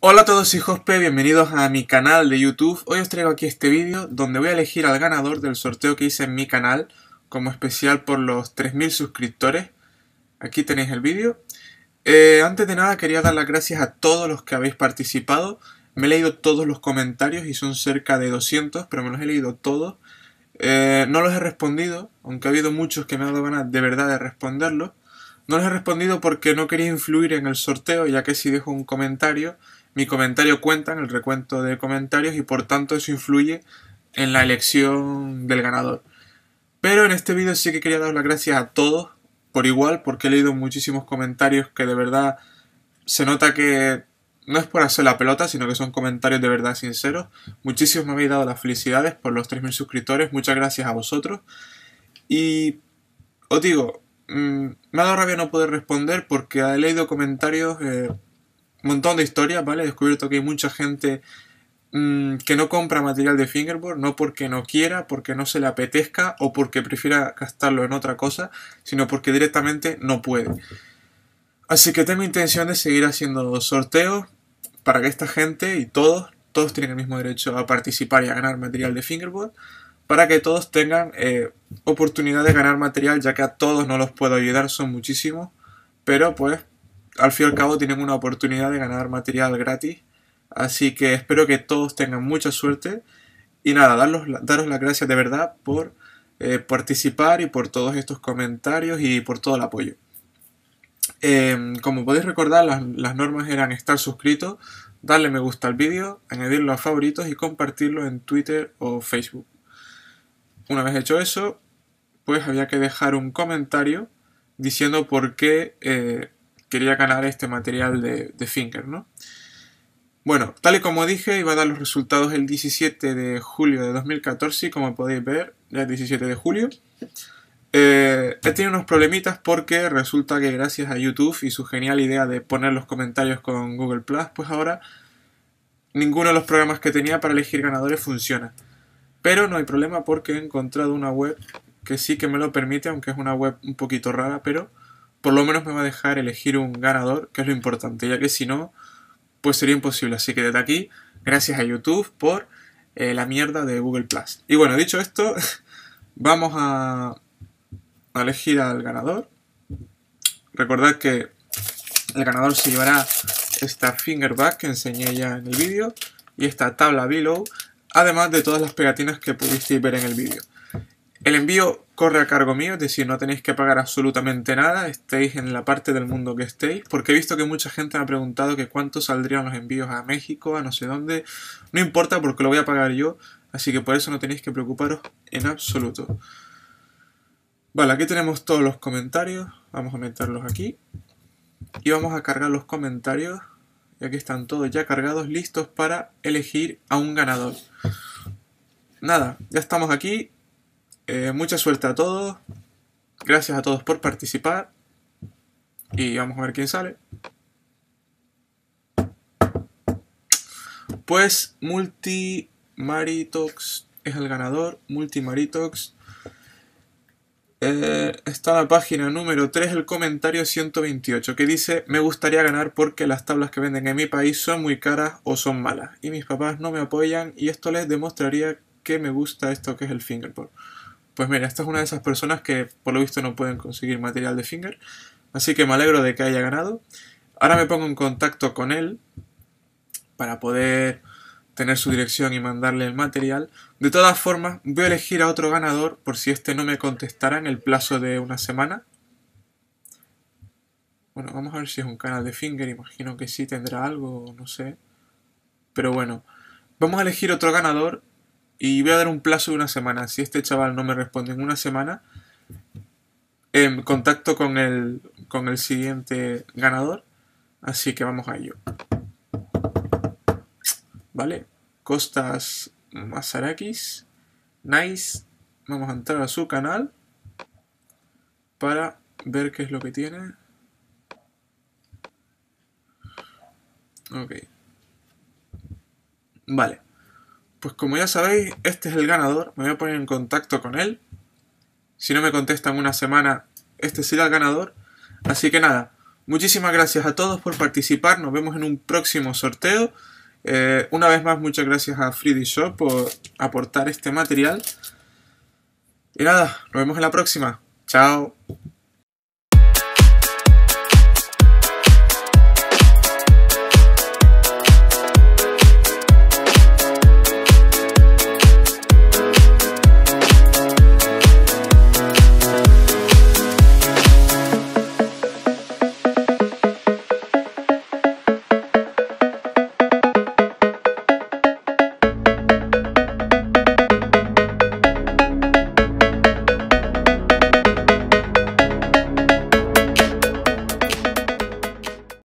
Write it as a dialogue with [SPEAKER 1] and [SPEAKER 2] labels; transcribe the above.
[SPEAKER 1] Hola a todos soy Jospe, bienvenidos a mi canal de YouTube. Hoy os traigo aquí este vídeo donde voy a elegir al ganador del sorteo que hice en mi canal como especial por los 3.000 suscriptores. Aquí tenéis el vídeo. Eh, antes de nada quería dar las gracias a todos los que habéis participado. Me he leído todos los comentarios y son cerca de 200, pero me los he leído todos. Eh, no los he respondido, aunque ha habido muchos que me han dado ganas de verdad de responderlos. No los he respondido porque no quería influir en el sorteo, ya que si dejo un comentario mi comentario cuenta en el recuento de comentarios y por tanto eso influye en la elección del ganador. Pero en este vídeo sí que quería dar las gracias a todos por igual porque he leído muchísimos comentarios que de verdad se nota que no es por hacer la pelota, sino que son comentarios de verdad sinceros. Muchísimos me habéis dado las felicidades por los 3.000 suscriptores, muchas gracias a vosotros. Y os digo, mm, me ha dado rabia no poder responder porque he leído comentarios eh, montón de historias, ¿vale? He descubierto que hay mucha gente mm, que no compra material de fingerboard, no porque no quiera, porque no se le apetezca o porque prefiera gastarlo en otra cosa, sino porque directamente no puede. Así que tengo intención de seguir haciendo sorteos para que esta gente y todos, todos tienen el mismo derecho a participar y a ganar material de fingerboard, para que todos tengan eh, oportunidad de ganar material, ya que a todos no los puedo ayudar, son muchísimos, pero pues al fin y al cabo tienen una oportunidad de ganar material gratis. Así que espero que todos tengan mucha suerte. Y nada, daros, las gracias de verdad por eh, participar y por todos estos comentarios y por todo el apoyo. Em, como podéis recordar, las, normas eran estar suscrito, darle me gusta al vídeo, añadirlo a favoritos y compartirlo en Twitter o Facebook. Una vez hecho eso, pues había que dejar un comentario diciendo por qué eh, quería ganar este material de, de Finger, ¿no? Bueno, tal y como dije, iba a dar los resultados el 17 de julio de 2014, como podéis ver, ya el 17 de julio. Eh, he tenido unos problemitas porque resulta que gracias a YouTube y su genial idea de poner los comentarios con Google Plus, pues ahora ninguno de los programas que tenía para elegir ganadores funciona. Pero no hay problema porque he encontrado una web que sí que me lo permite, aunque es una web un poquito rara, pero por lo menos me va a dejar elegir un ganador, que es lo importante, ya que si no, pues sería imposible. Así que desde aquí, gracias a YouTube por eh, la mierda de Google Plus. Y bueno, dicho esto, vamos a, elegir al ganador. Recordad que el ganador se llevará esta Fingerback que enseñé ya en el vídeo y esta tabla below, además de todas las pegatinas que pudisteis ver en el vídeo. El envío corre a cargo mío, es decir, no tenéis que pagar absolutamente nada, estéis en la parte del mundo que estéis, porque he visto que mucha gente me ha preguntado que cuánto saldrían los envíos a México, a no sé dónde, no importa porque lo voy a pagar yo, así que por eso no tenéis que preocuparos en absoluto. Vale, aquí tenemos todos los comentarios, vamos a meterlos aquí y vamos a cargar los comentarios y aquí están todos ya cargados, listos para elegir a un ganador. Nada, ya estamos aquí, eh, mucha suerte a todos. Gracias a todos por participar. Y vamos a ver quién sale. Pues Multimaritox es el ganador. Multimaritox. Maritox. Eh, está la página número 3, el comentario 128, que dice, me gustaría ganar porque las tablas que venden en mi país son muy caras o son malas, y mis papás no me apoyan, y esto les demostraría que me gusta esto que es el fingerboard. Pues mira, esta es una de esas personas que por lo visto no pueden conseguir material de Finger, así que me alegro de que haya ganado. Ahora me pongo en contacto con él para poder tener su dirección y mandarle el material. De todas formas, voy a elegir a otro ganador por si este no me contestara en el plazo de una semana. Bueno, vamos a ver si es un canal de Finger, imagino que sí tendrá algo, no sé. Pero bueno, vamos a elegir otro ganador y voy a dar un plazo de una semana. Si este chaval no me responde en una semana, en em, contacto con el, con el siguiente ganador. Así que vamos a ello. Vale, Costas Masarakis. Nice. Vamos a entrar a su canal para ver qué es lo que tiene. Ok. Vale. Pues como ya sabéis, este es el ganador, me voy a poner en contacto con él. Si no me contesta en una semana, este será el ganador. Así que nada, muchísimas gracias a todos por participar, nos vemos en un próximo sorteo. Eh, una vez más, muchas gracias a Freedy Shop por aportar este material. Y nada, nos vemos en la próxima. Chao.